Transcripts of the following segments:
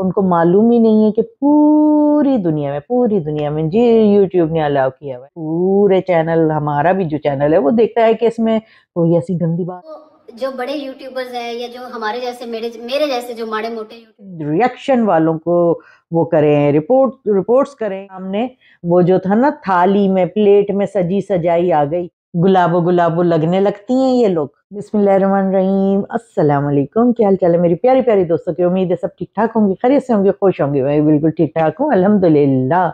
उनको मालूम ही नहीं है कि पूरी दुनिया में पूरी दुनिया में जी यूट्यूब ने अलाउ किया हुआ पूरे चैनल हमारा भी जो चैनल है वो देखता है कि इसमें कोई ऐसी गंदी बात तो जो बड़े यूट्यूबर्स हैं या जो हमारे जैसे मेरे मेरे जैसे जो माड़े मोटे रिएक्शन वालों को वो करें रिपोर्ट रिपोर्ट्स करें हमने वो जो था ना थाली में प्लेट में सजी सजाई आ गई गुलाबो गुलाबो लगने लगती हैं ये लोग अस्सलाम वालेकुम क्या हाल चाल है मेरी प्यारी प्यारी दोस्तों की उम्मीद है सब ठीक ठाक होंगी खैरियत से होंगी खुश होंगे मैं बिल्कुल ठीक ठाक हूँ अल्हम्दुलिल्लाह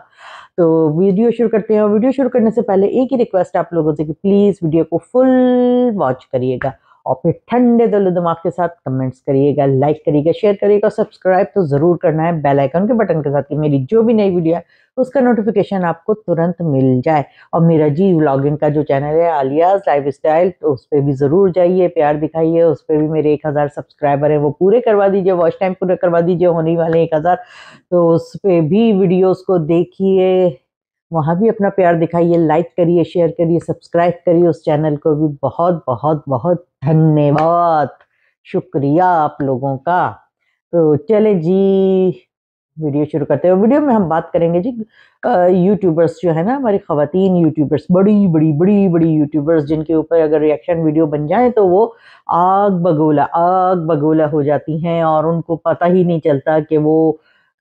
तो वीडियो शुरू करते हैं और वीडियो शुरू करने से पहले एक ही रिक्वेस्ट आप लोगों से कि प्लीज़ वीडियो को फुल वॉच करिएगा और फिर ठंडे दिल दिमाग के साथ कमेंट्स करिएगा लाइक करिएगा शेयर करिएगा सब्सक्राइब तो ज़रूर करना है बेल आइकन के बटन के साथ कि मेरी जो भी नई वीडियो है उसका नोटिफिकेशन आपको तुरंत मिल जाए और मेरा जी व्लॉगिंग का जो चैनल है आलियाज लाइफ स्टाइल तो उस पर भी ज़रूर जाइए प्यार दिखाइए उस पर भी मेरे एक हज़ार सब्सक्राइबर हैं वो पूरे करवा दीजिए वॉच टाइम पूरा करवा दीजिए होने वाले एक हज़ार तो उस पर भी वीडियोज़ को देखिए वहाँ भी अपना प्यार दिखाइए लाइक करिए शेयर करिए सब्सक्राइब करिए उस चैनल को भी बहुत बहुत बहुत धन्यवाद शुक्रिया आप लोगों का तो चले जी वीडियो शुरू करते हैं वीडियो में हम बात करेंगे जी यूट्यूबर्स जो है ना हमारी खातन यूट्यूबर्स बड़ी बड़ी बड़ी बड़ी यूट्यूबर्स जिनके ऊपर अगर रिएक्शन वीडियो बन जाए तो वो आग बगोला आग बगोला हो जाती हैं और उनको पता ही नहीं चलता कि वो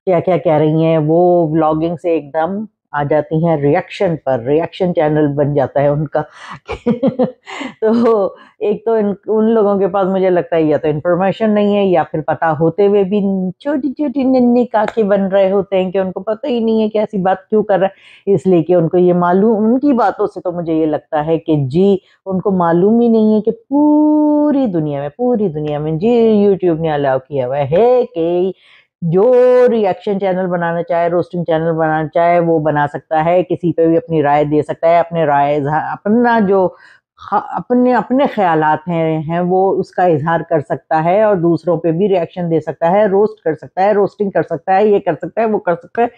क्या क्या कह रही हैं वो ब्लॉगिंग से एकदम आ जाती हैं रिएक्शन पर रिएक्शन चैनल बन जाता है उनका तो एक तो इन उन लोगों के पास मुझे लगता है या तो इन्फॉर्मेशन नहीं है या फिर पता होते हुए भी छोटी छोटी नन्नी काके बन रहे होते हैं कि उनको पता ही नहीं है कि ऐसी बात क्यों कर रहा है इसलिए कि उनको ये मालूम उनकी बातों से तो मुझे ये लगता है कि जी उनको मालूम ही नहीं है कि पूरी दुनिया में पूरी दुनिया में जी यूट्यूब ने अलाउ किया हुआ है कि जो रिएक्शन चैनल बनाना चाहे रोस्टिंग चैनल बनाना चाहे वो बना सकता है किसी पे भी अपनी राय दे सकता है अपने राय अपना जो अपने अपने ख्याल हैं हैं वो उसका इजहार कर सकता है और दूसरों पे भी रिएक्शन दे सकता है रोस्ट कर सकता है रोस्टिंग कर सकता है ये कर सकता है वो कर सकता है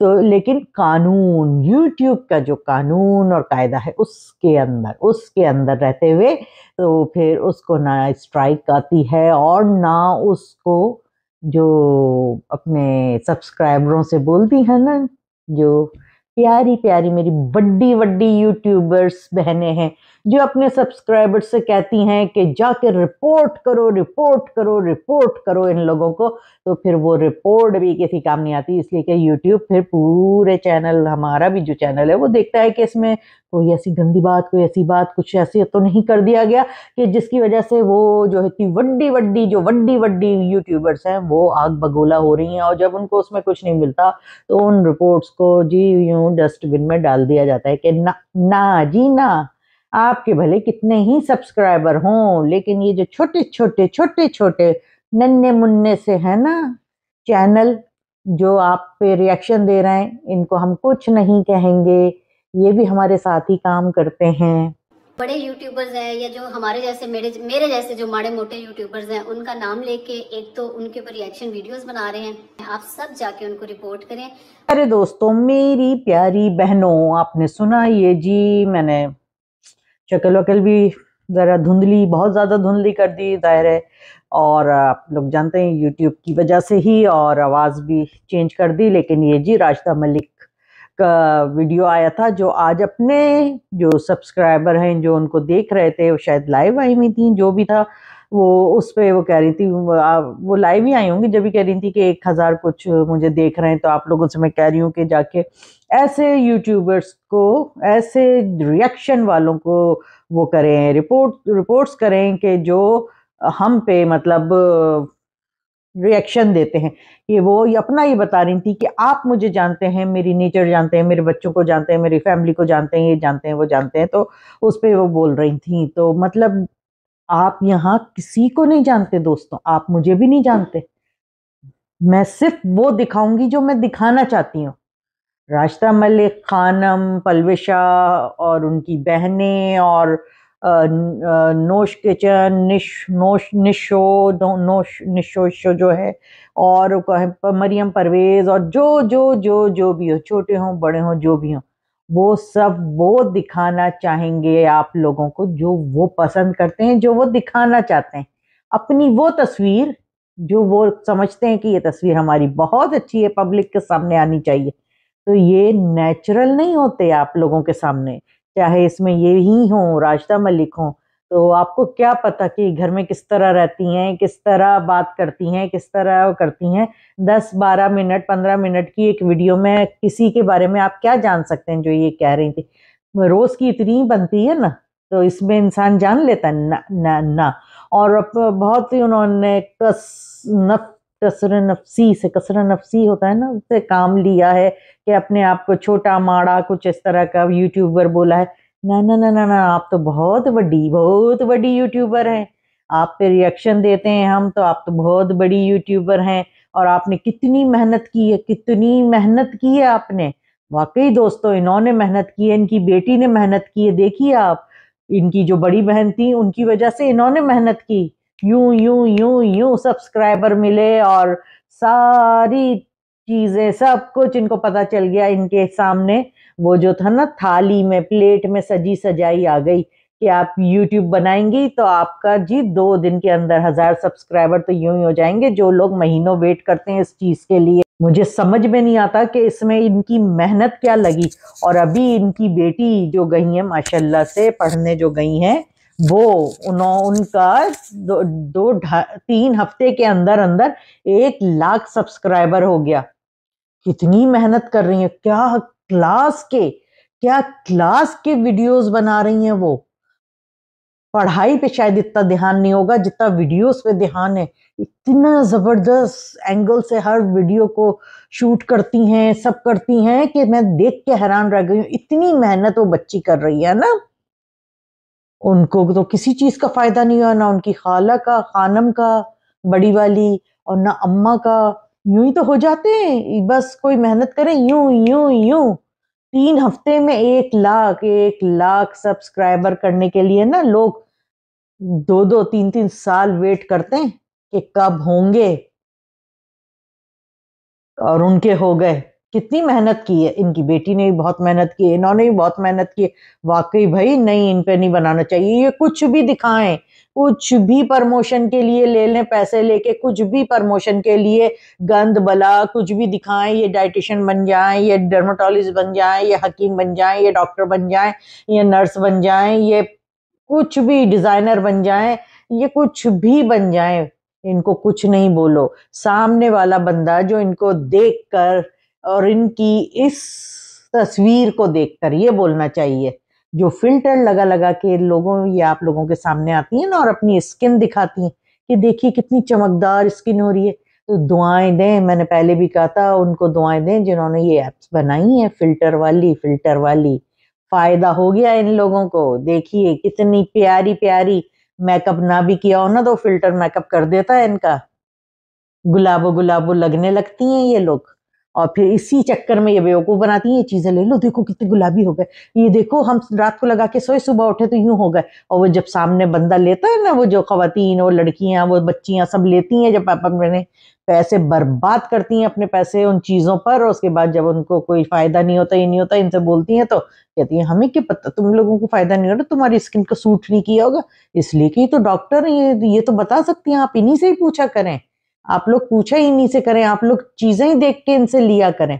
तो लेकिन कानून यूट्यूब का जो कानून और कायदा है उसके अंदर उसके अंदर रहते हुए तो फिर उसको ना स्ट्राइक आती है और ना उसको जो अपने सब्सक्राइबरों से बोलती है ना जो प्यारी प्यारी मेरी बड़ी बड़ी यूट्यूबर्स बहनें हैं जो अपने सब्सक्राइबर्स से कहती हैं कि जाके रिपोर्ट करो रिपोर्ट करो रिपोर्ट करो इन लोगों को तो फिर वो रिपोर्ट भी किसी काम नहीं आती इसलिए कि यूट्यूब फिर पूरे चैनल हमारा भी जो चैनल है वो देखता है कि इसमें कोई ऐसी गंदी बात कोई ऐसी बात कुछ ऐसी तो नहीं कर दिया गया कि जिसकी वजह से वो जो है इतनी वड्डी वड्डी जो वड्डी वड्डी यूट्यूबर्स हैं वो आग बगोला हो रही हैं और जब उनको उसमें कुछ नहीं मिलता तो उन रिपोर्ट्स को जी यूँ यूं डस्टबिन में डाल दिया जाता है कि ना ना जी ना आपके भले कितने ही सब्सक्राइबर हों लेकिन ये जो छोटे छोटे छोटे छोटे नन्हे मुन्ने से है ना चैनल जो आप पे रिएक्शन दे रहे हैं इनको हम कुछ नहीं कहेंगे ये भी हमारे साथ ही काम करते हैं बड़े यूट्यूबर्स हैं या जो हमारे जैसे मेरे मेरे जैसे जो माड़े मोटे यूट्यूबर्स हैं उनका नाम लेके एक तो उनके ऊपर रिएक्शन वीडियोस बना रहे हैं आप सब जाके उनको रिपोर्ट करें अरे दोस्तों मेरी प्यारी बहनों आपने सुना ये जी मैंने चकल वकल भी ज़रा धुंधली बहुत ज़्यादा धुंधली कर दी ज़ाहिर है और आप लोग जानते हैं यूट्यूब की वजह से ही और आवाज़ भी चेंज कर दी लेकिन ये जी राजदा मलिक का वीडियो आया था जो आज अपने जो सब्सक्राइबर हैं जो उनको देख रहे थे वो शायद लाइव आई हुई थी जो भी था वो उस पर वो कह रही थी वो लाइव ही आई होंगी जब भी कह रही थी कि एक हज़ार कुछ मुझे देख रहे हैं तो आप लोगों से मैं कह रही हूँ कि जाके ऐसे यूट्यूबर्स को ऐसे रिएक्शन वालों को वो करें रिपोर्ट रिपोर्ट्स करें कि जो हम पे मतलब रिएक्शन देते हैं ये वो ये अपना ही बता रही थी कि आप मुझे जानते हैं मेरी नेचर जानते हैं मेरे बच्चों को जानते हैं मेरी फैमिली को जानते हैं ये जानते हैं वो जानते हैं तो उस पर वो बोल रही थी तो मतलब आप यहाँ किसी को नहीं जानते दोस्तों आप मुझे भी नहीं जानते मैं सिर्फ वो दिखाऊंगी जो मैं दिखाना चाहती हूँ राश्ता मलिक खानम पलविशा और उनकी बहनें और नोश किचन निश नोश निशो नोश निशो जो है और मरियम परवेज़ और जो जो जो जो भी हो छोटे हों बड़े हों जो भी हों वो सब वो दिखाना चाहेंगे आप लोगों को जो वो पसंद करते हैं जो वो दिखाना चाहते हैं अपनी वो तस्वीर जो वो समझते हैं कि ये तस्वीर हमारी बहुत अच्छी है पब्लिक के सामने आनी चाहिए तो ये नेचुरल नहीं होते आप लोगों के सामने चाहे इसमें ये ही हों राजदा मलिक हों तो आपको क्या पता कि घर में किस तरह रहती हैं किस तरह बात करती हैं किस तरह करती हैं दस बारह मिनट पंद्रह मिनट की एक वीडियो में किसी के बारे में आप क्या जान सकते हैं जो ये कह रही थी रोज़ की इतनी बनती है ना तो इसमें इंसान जान लेता है ना ना ना और बहुत ही उन्होंने कस नत कसर नफसी से कसर नफसी होता है ना उससे काम लिया है कि अपने आप को छोटा माड़ा कुछ इस तरह का यूट्यूबर बोला है ना ना ना ना ना आप तो बहुत बड़ी बहुत बड़ी यूट्यूबर हैं आप पे रिएक्शन देते हैं हम तो आप तो बहुत बड़ी यूट्यूबर हैं और आपने कितनी मेहनत की है कितनी मेहनत की है आपने वाकई दोस्तों इन्होंने मेहनत की है इनकी बेटी ने मेहनत की है देखिए आप इनकी जो बड़ी बहन थी उनकी वजह से इन्होंने मेहनत की यूं यूं यूं यूं सब्सक्राइबर मिले और सारी चीजें सब कुछ इनको पता चल गया इनके सामने वो जो था ना थाली में प्लेट में सजी सजाई आ गई कि आप YouTube बनाएंगी तो आपका जी दो दिन के अंदर हज़ार सब्सक्राइबर तो यूं ही हो जाएंगे जो लोग महीनों वेट करते हैं इस चीज़ के लिए मुझे समझ में नहीं आता कि इसमें इनकी मेहनत क्या लगी और अभी इनकी बेटी जो गई है माशाल्लाह से पढ़ने जो गई हैं वो उनका दो, दो तीन हफ्ते के अंदर अंदर एक लाख सब्सक्राइबर हो गया कितनी मेहनत कर रही है क्या क्लास के क्या क्लास के वीडियोस बना रही हैं वो पढ़ाई पे शायद इतना ध्यान नहीं होगा जितना वीडियोस पे ध्यान है इतना ज़बरदस्त एंगल से हर वीडियो को शूट करती हैं सब करती हैं कि मैं देख के हैरान रह गई हूँ इतनी मेहनत वो बच्ची कर रही है ना उनको तो किसी चीज़ का फ़ायदा नहीं हुआ ना उनकी खाला का खानम का बड़ी वाली और ना अम्मा का यूं ही तो हो जाते हैं बस कोई मेहनत करें यूं यूं यूं तीन हफ्ते में एक लाख एक लाख सब्सक्राइबर करने के लिए ना लोग दो दो तीन तीन साल वेट करते हैं कि कब होंगे और उनके हो गए कितनी मेहनत की है इनकी बेटी ने भी बहुत मेहनत की है इन्होंने भी बहुत मेहनत की है वाकई भाई नहीं इन पे नहीं बनाना चाहिए ये कुछ भी दिखाएं कुछ भी प्रमोशन के लिए ले लें पैसे लेके कुछ भी प्रमोशन के लिए गंद बला कुछ भी दिखाएं ये डाइटिशियन बन जाएं ये डर्माटोलॉजिस्ट बन जाएं ये हकीम बन जाएं ये डॉक्टर बन जाएं ये नर्स बन जाएं ये कुछ भी डिज़ाइनर बन जाएं ये कुछ भी बन जाएं इनको कुछ नहीं बोलो सामने वाला बंदा जो इनको देख कर और इनकी इस तस्वीर को देखकर ये बोलना चाहिए जो फिल्टर लगा लगा के लोगों ये आप लोगों के सामने आती हैं ना और अपनी स्किन दिखाती हैं कि देखिए कितनी चमकदार स्किन हो रही है तो दुआएं दें मैंने पहले भी कहा था उनको दुआएं दें जिन्होंने ये ऐप्स बनाई हैं फिल्टर वाली फिल्टर वाली फ़ायदा हो गया इन लोगों को देखिए कितनी प्यारी प्यारी मेकअप ना भी किया हो ना तो फिल्टर मेकअप कर देता है इनका गुलाबो गुलाबो लगने लगती हैं ये लोग और फिर इसी चक्कर में ये बेवकूफ़ बनाती हैं ये चीज़ें ले लो देखो कितने गुलाबी हो गए ये देखो हम रात को लगा के सोए सुबह उठे तो यूँ हो गए और वो जब सामने बंदा लेता है ना वो जो खातन वो लड़कियाँ वो बच्चियाँ सब लेती हैं जब मैंने पैसे बर्बाद करती हैं अपने पैसे उन चीज़ों पर और उसके बाद जब उनको कोई फ़ायदा नहीं होता ये नहीं होता इनसे बोलती हैं तो कहती हैं हमें क्या पता तुम लोगों को फ़ायदा नहीं हो तुम्हारी स्किन को सूट नहीं किया होगा इसलिए कि तो डॉक्टर ये ये तो बता सकती हैं आप इन्हीं से ही पूछा करें आप लोग पूछा ही नहीं से करें आप लोग चीज़ें ही देख के इनसे लिया करें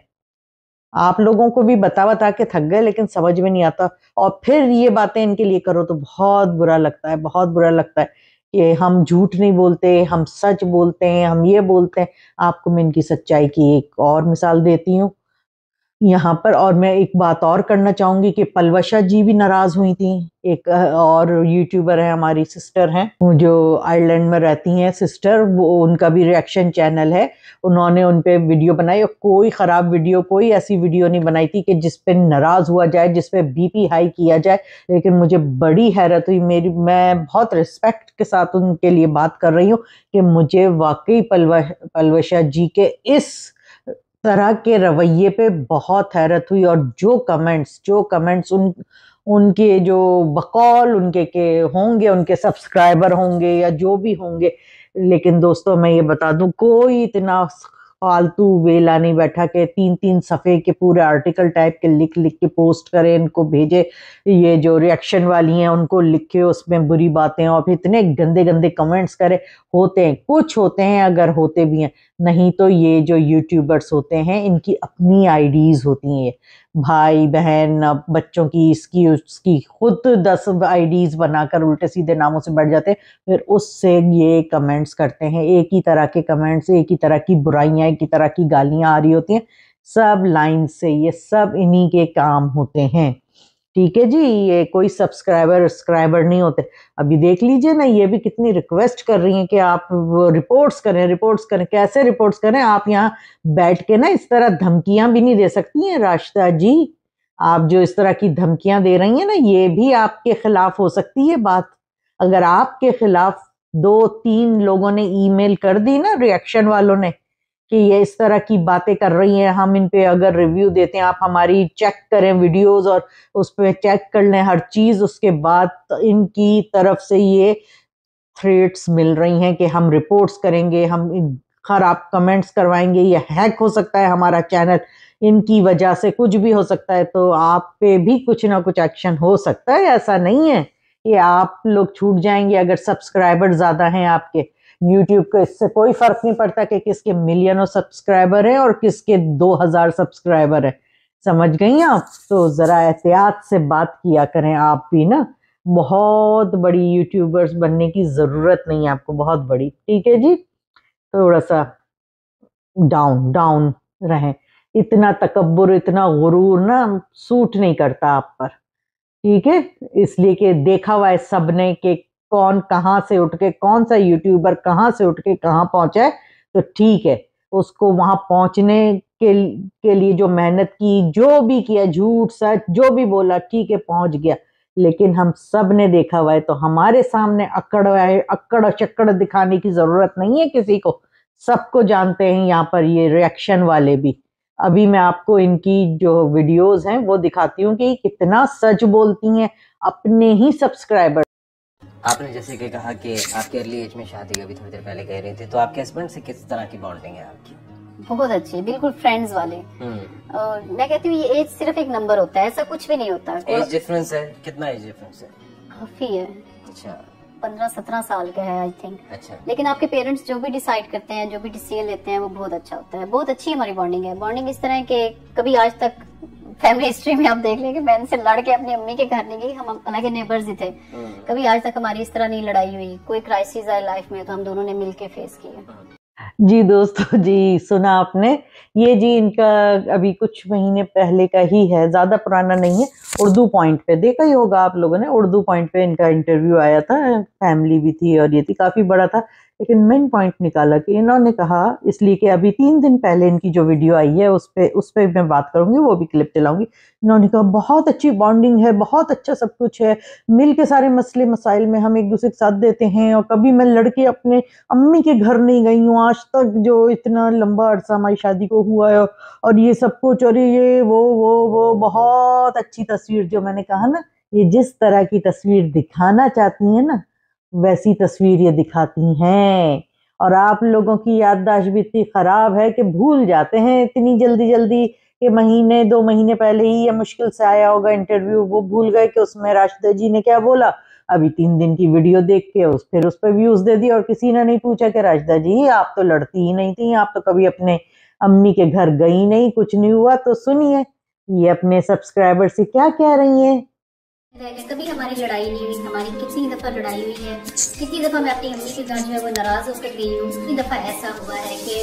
आप लोगों को भी बता बता के थक गए लेकिन समझ में नहीं आता और फिर ये बातें इनके लिए करो तो बहुत बुरा लगता है बहुत बुरा लगता है कि हम झूठ नहीं बोलते हम सच बोलते हैं हम ये बोलते हैं आपको मैं इनकी सच्चाई की एक और मिसाल देती हूँ यहाँ पर और मैं एक बात और करना चाहूँगी कि पलवशा जी भी नाराज़ हुई थी एक और यूट्यूबर है हमारी सिस्टर हैं जो आयरलैंड में रहती हैं सिस्टर वो उनका भी रिएक्शन चैनल है उन्होंने उन पर वीडियो बनाई और कोई ख़राब वीडियो कोई ऐसी वीडियो नहीं बनाई थी कि जिस पे नाराज़ हुआ जाए जिस पे बीपी हाई किया जाए लेकिन मुझे बड़ी हैरत हुई मेरी मैं बहुत रिस्पेक्ट के साथ उनके लिए बात कर रही हूँ कि मुझे वाकई पलवा पलवशा जी के इस तरह के रवैये पे बहुत हैरत हुई और जो कमेंट्स जो कमेंट्स उन उनके जो बकौल उनके के होंगे उनके सब्सक्राइबर होंगे या जो भी होंगे लेकिन दोस्तों मैं ये बता दूं कोई इतना फालतू वेला नहीं बैठा के तीन तीन सफ़े के पूरे आर्टिकल टाइप के लिख लिख के पोस्ट करें इनको भेजे ये जो रिएक्शन वाली हैं उनको लिखे उसमें बुरी बातें और फिर इतने गंदे गंदे कमेंट्स करें होते हैं कुछ होते हैं अगर होते भी हैं नहीं तो ये जो यूट्यूबर्स होते हैं इनकी अपनी आईडीज़ होती हैं ये भाई बहन बच्चों की इसकी उसकी खुद दस आईडीज़ बनाकर उल्टे सीधे नामों से बैठ जाते हैं फिर उससे ये कमेंट्स करते हैं एक ही तरह के कमेंट्स एक ही तरह की बुराइयाँ कि तरह की गालियां आ रही होती हैं सब लाइन से ये सब इन्हीं के काम होते हैं ठीक है जी ये कोई सब्सक्राइबर सब्सक्राइबर नहीं होते अभी देख लीजिए ना ये भी कितनी रिक्वेस्ट कर रही हैं कि आप रिपोर्ट्स करें रिपोर्ट्स करें कैसे रिपोर्ट्स करें आप यहाँ बैठ के ना इस तरह धमकियां भी नहीं दे सकती हैं राशिदा जी आप जो इस तरह की धमकियां दे रही हैं ना ये भी आपके खिलाफ हो सकती है बात अगर आपके खिलाफ दो तीन लोगों ने ईमेल कर दी ना रिएक्शन वालों ने कि ये इस तरह की बातें कर रही हैं हम इन पे अगर रिव्यू देते हैं आप हमारी चेक करें वीडियोस और उस पर चेक कर लें हर चीज़ उसके बाद तो इनकी तरफ से ये थ्रेट्स मिल रही हैं कि हम रिपोर्ट्स करेंगे हम ख़राब कमेंट्स करवाएंगे ये हैक हो सकता है हमारा चैनल इनकी वजह से कुछ भी हो सकता है तो आप पे भी कुछ ना कुछ एक्शन हो सकता है ऐसा नहीं है कि आप लोग छूट जाएंगे अगर सब्सक्राइबर ज़्यादा हैं आपके यूट्यूब को इससे कोई फ़र्क नहीं पड़ता कि किसके मिलियनों सब्सक्राइबर हैं और किसके 2000 सब्सक्राइबर हैं समझ गई आप तो ज़रा एहतियात से बात किया करें आप भी ना बहुत बड़ी यूट्यूबर्स बनने की ज़रूरत नहीं है आपको बहुत बड़ी ठीक है जी थोड़ा सा डाउन डाउन रहें इतना तकबर इतना गुरूर ना सूट नहीं करता आप पर ठीक है इसलिए कि देखा हुआ है सबने के कौन कहाँ से उठ के कौन सा यूट्यूबर कहाँ से उठ के कहाँ पहुँचा है तो ठीक है उसको वहाँ पहुँचने के के लिए जो मेहनत की जो भी किया झूठ सच जो भी बोला ठीक है पहुँच गया लेकिन हम सब ने देखा हुआ है तो हमारे सामने अकड़ अक्कड़ चक्कड़ दिखाने की ज़रूरत नहीं है किसी को सबको जानते हैं यहाँ पर ये रिएक्शन वाले भी अभी मैं आपको इनकी जो वीडियोस हैं वो दिखाती हूँ कि कितना सच बोलती हैं अपने ही सब्सक्राइबर आपने जैसे कि कहा कि आपके अर्ली एज में शादी अभी थोड़ी देर पहले कह रहे थे तो आपके हस्बैंड से किस तरह की बॉन्डिंग है आपकी बहुत अच्छी बिल्कुल फ्रेंड्स वाले हम्म। और मैं कहती हूँ ये एज सिर्फ एक नंबर होता है ऐसा कुछ भी नहीं होता एज डिफरेंस है कितना एज डिफरेंस है काफी है अच्छा पंद्रह सत्रह साल का है आई थिंक अच्छा लेकिन आपके पेरेंट्स जो भी डिसाइड करते हैं जो भी डिसीजन लेते हैं वो बहुत अच्छा होता है बहुत अच्छी हमारी बॉन्डिंग है बॉन्डिंग इस तरह के कभी आज तक फैमिली हिस्ट्री में आप देख लेंगे बहन से लड़के अपनी अम्मी के घर नहीं गई हम अलग नेबर्स ही थे हम्म। कभी आज तक हमारी इस तरह नहीं लड़ाई हुई कोई क्राइसिस आए लाइफ में तो हम दोनों ने मिलकर फेस किया हाँ। जी दोस्तों जी सुना आपने ये जी इनका अभी कुछ महीने पहले का ही है ज़्यादा पुराना नहीं है उर्दू पॉइंट पे देखा ही होगा आप लोगों ने उर्दू पॉइंट पे इनका इंटरव्यू आया था फैमिली भी थी और ये थी काफ़ी बड़ा था लेकिन मेन पॉइंट निकाला कि इन्होंने कहा इसलिए कि अभी तीन दिन पहले इनकी जो वीडियो आई है उस पर उस पर मैं बात करूंगी वो भी क्लिप चलाऊंगी इन्होंने कहा बहुत अच्छी बॉन्डिंग है बहुत अच्छा सब कुछ है मिल के सारे मसले मसाइल में हम एक दूसरे के साथ देते हैं और कभी मैं लड़के अपने अम्मी के घर नहीं गई हूँ आज तक जो इतना लंबा अरसा हमारी शादी को हुआ है और ये सब कुछ और ये वो वो वो बहुत अच्छी तस्वीर जो मैंने कहा ना ये जिस तरह की तस्वीर दिखाना चाहती है ना वैसी तस्वीर ये दिखाती हैं और आप लोगों की याददाश्त भी इतनी ख़राब है कि भूल जाते हैं इतनी जल्दी जल्दी कि महीने दो महीने पहले ही ये मुश्किल से आया होगा इंटरव्यू वो भूल गए कि उसमें राशिदा जी ने क्या बोला अभी तीन दिन की वीडियो देख के उस फिर उस पर व्यूज़ दे दी और किसी ने नहीं पूछा कि राशिदा जी आप तो लड़ती ही नहीं थी आप तो कभी अपने अम्मी के घर गई नहीं कुछ नहीं हुआ तो सुनिए ये अपने सब्सक्राइबर से क्या कह रही हैं कभी हमारी लड़ाई नहीं हुई हमारी कितनी दफ़ा लड़ाई हुई है कितनी दफ़ा मैं अपनी अम्मी के साथ जो है वो नाराज़ होकर गई हूँ कितनी दफ़ा ऐसा हुआ है कि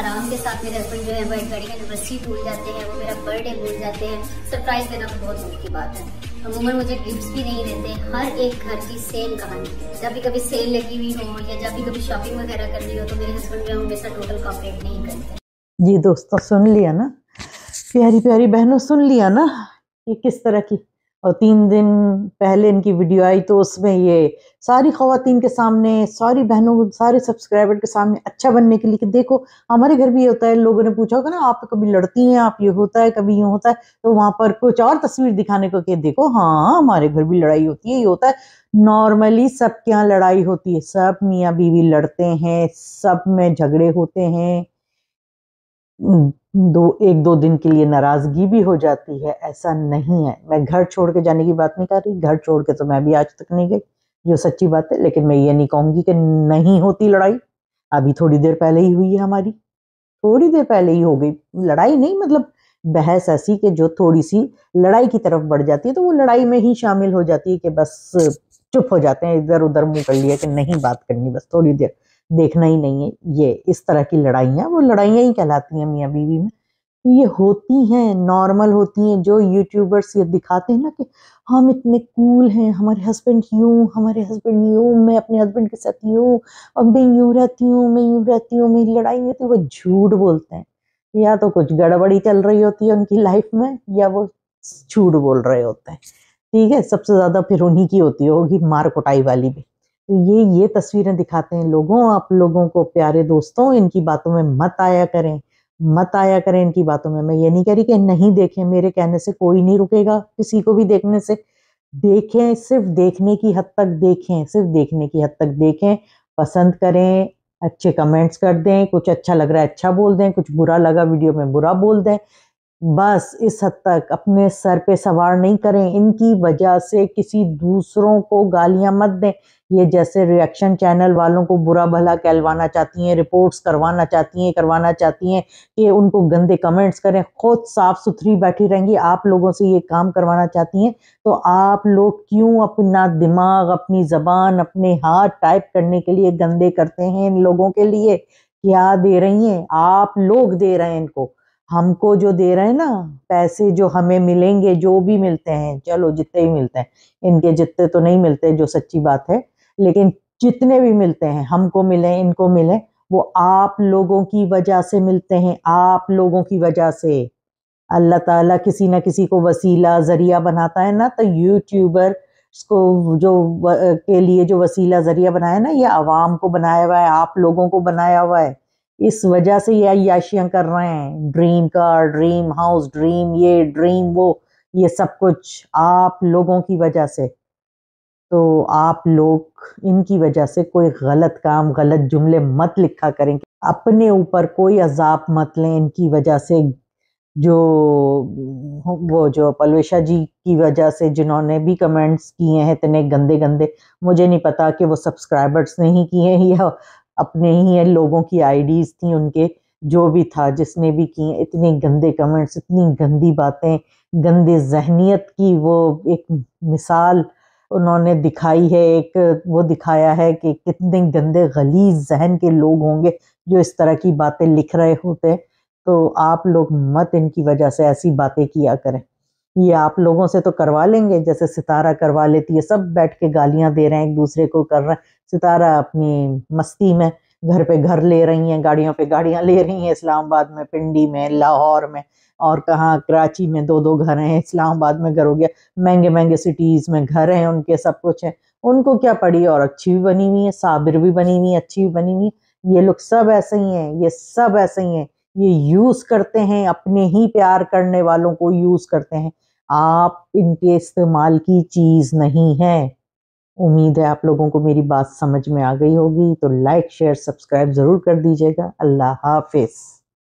आराम के साथ मेरे हस्बैंड जो है वो एक बड़ी एनिवर्सरी भूल जाते हैं वो मेरा बर्थडे भूल जाते हैं सरप्राइज़ देना बहुत दूर की बात है अमूमन मुझे गिफ्ट भी नहीं देते हर एक घर की सेम कहानी जब भी कभी सेल लगी हुई हो या जब भी कभी शॉपिंग वगैरह करनी हो तो मेरे हस्बैंड जो है वो मेरे साथ टोटल कॉपरेट नहीं करते जी दोस्तों तो सुन लिया ना प्यारी प्यारी बहनों सुन लिया ना ये किस तरह की और तीन दिन पहले इनकी वीडियो आई तो उसमें ये सारी खातन के सामने सारी बहनों सारे सब्सक्राइबर के सामने अच्छा बनने के लिए कि देखो हमारे घर भी होता है लोगों ने पूछा होगा ना आप कभी लड़ती हैं आप ये होता है कभी ये होता है तो वहाँ पर कुछ और तस्वीर दिखाने को कि देखो हाँ हमारे घर भी लड़ाई होती है ये होता है नॉर्मली सबके यहाँ लड़ाई होती है सब मियाँ बीवी लड़ते हैं सब में झगड़े होते हैं दो एक दो दिन के लिए नाराज़गी भी हो जाती है ऐसा नहीं है मैं घर छोड़ के जाने की बात नहीं कर रही घर छोड़ के तो मैं भी आज तक नहीं गई जो सच्ची बात है लेकिन मैं ये नहीं कहूंगी कि नहीं होती लड़ाई अभी थोड़ी देर पहले ही हुई है हमारी थोड़ी देर पहले ही हो गई लड़ाई नहीं मतलब बहस ऐसी कि जो थोड़ी सी लड़ाई की तरफ बढ़ जाती है तो वो लड़ाई में ही शामिल हो जाती है कि बस चुप हो जाते हैं इधर उधर मुंह कर लिया कि नहीं बात करनी बस थोड़ी देर देखना ही नहीं है ये इस तरह की लड़ाइयाँ वो लड़ाइयाँ ही कहलाती हैं मियाँ बीवी में ये होती हैं नॉर्मल होती हैं जो यूट्यूबर्स ये दिखाते हैं ना कि हम इतने कूल हैं हमारे हस्बैंड यूँ हमारे हस्बैंड यूँ मैं अपने हस्बैंड के साथ यूँ और मैं यूँ रहती हूँ मैं यूँ रहती हूँ मेरी लड़ाई होती है वो झूठ बोलते हैं या तो कुछ गड़बड़ी चल रही होती है उनकी लाइफ में या वो झूठ बोल रहे होते हैं ठीक है सबसे ज़्यादा फिर उन्हीं की होती होगी मार कुटाई वाली भी तो ये ये तस्वीरें दिखाते हैं लोगों आप लोगों को प्यारे दोस्तों इनकी बातों में मत आया करें मत आया करें इनकी बातों में मैं ये नहीं कह रही कि नहीं देखें मेरे कहने से कोई नहीं रुकेगा किसी को भी देखने से देखें सिर्फ देखने की हद तक देखें सिर्फ देखने की हद तक देखें पसंद करें अच्छे कमेंट्स कर दें कुछ अच्छा लग रहा है अच्छा बोल दें कुछ बुरा लगा वीडियो में बुरा बोल दें बस इस हद तक अपने सर पे सवार नहीं करें इनकी वजह से किसी दूसरों को गालियां मत दें ये जैसे रिएक्शन चैनल वालों को बुरा भला कहलवाना चाहती हैं रिपोर्ट्स करवाना चाहती हैं करवाना चाहती हैं कि उनको गंदे कमेंट्स करें खुद साफ़ सुथरी बैठी रहेंगी आप लोगों से ये काम करवाना चाहती हैं तो आप लोग क्यों अपना दिमाग अपनी ज़बान अपने हाथ टाइप करने के लिए गंदे करते हैं इन लोगों के लिए क्या दे रही हैं आप लोग दे रहे हैं इनको हमको जो दे रहे हैं ना पैसे जो हमें मिलेंगे जो भी मिलते हैं चलो जितने ही मिलते हैं इनके जितने तो नहीं मिलते जो सच्ची बात है लेकिन जितने भी मिलते हैं हमको मिले इनको मिले वो आप लोगों की वजह से मिलते हैं आप लोगों की वजह से अल्लाह ताला किसी ना किसी को वसीला ज़रिया बनाता है ना तो यूट्यूबर को जो व, के लिए जो वसीला ज़रिया बनाया ना ये आवाम को बनाया हुआ है आप लोगों को बनाया हुआ है इस वजह से ये अयाशियाँ कर रहे हैं dream car dream house dream ये ड्रीम वो ये सब कुछ आप लोगों की वजह से तो आप लोग इनकी वजह से कोई गलत काम गलत जुमले मत लिखा करें अपने ऊपर कोई अजाब मत लें इनकी वजह से जो वो जो पलवेशा जी की वजह से जिन्होंने भी कमेंट्स किए हैं इतने गंदे गंदे मुझे नहीं पता कि वो सब्सक्राइबर्स ने ही किए हैं या अपने ही लोगों की आईडीज़ थी उनके जो भी था जिसने भी किए इतने गंदे कमेंट्स इतनी गंदी बातें गंदे जहनीत की वो एक मिसाल उन्होंने दिखाई है एक वो दिखाया है कि कितने गंदे गलीज जहन के लोग होंगे जो इस तरह की बातें लिख रहे होते हैं तो आप लोग मत इनकी वजह से ऐसी बातें किया करें ये आप लोगों से तो करवा लेंगे जैसे सितारा करवा लेती है सब बैठ के गालियां दे रहे हैं एक दूसरे को कर रहे हैं सितारा अपनी मस्ती में घर पे घर ले रही हैं गाड़ियों पे गाड़ियां ले रही हैं इस्लामाबाद में पिंडी में लाहौर में और कहाँ कराची में दो दो घर हैं इस्लामाबाद में घर हो गया महंगे महंगे सिटीज़ में घर हैं उनके सब कुछ हैं उनको क्या पड़ी और अच्छी भी बनी हुई है साबिर भी बनी हुई है अच्छी भी बनी हुई है ये लोग सब ऐसे ही हैं ये सब ऐसे ही हैं ये यूज़ करते हैं अपने ही प्यार करने वालों को यूज़ करते हैं आप इनके इस्तेमाल की चीज़ नहीं है उम्मीद है आप लोगों को मेरी बात समझ में आ गई होगी तो लाइक शेयर सब्सक्राइब ज़रूर कर दीजिएगा अल्लाह हाफिज़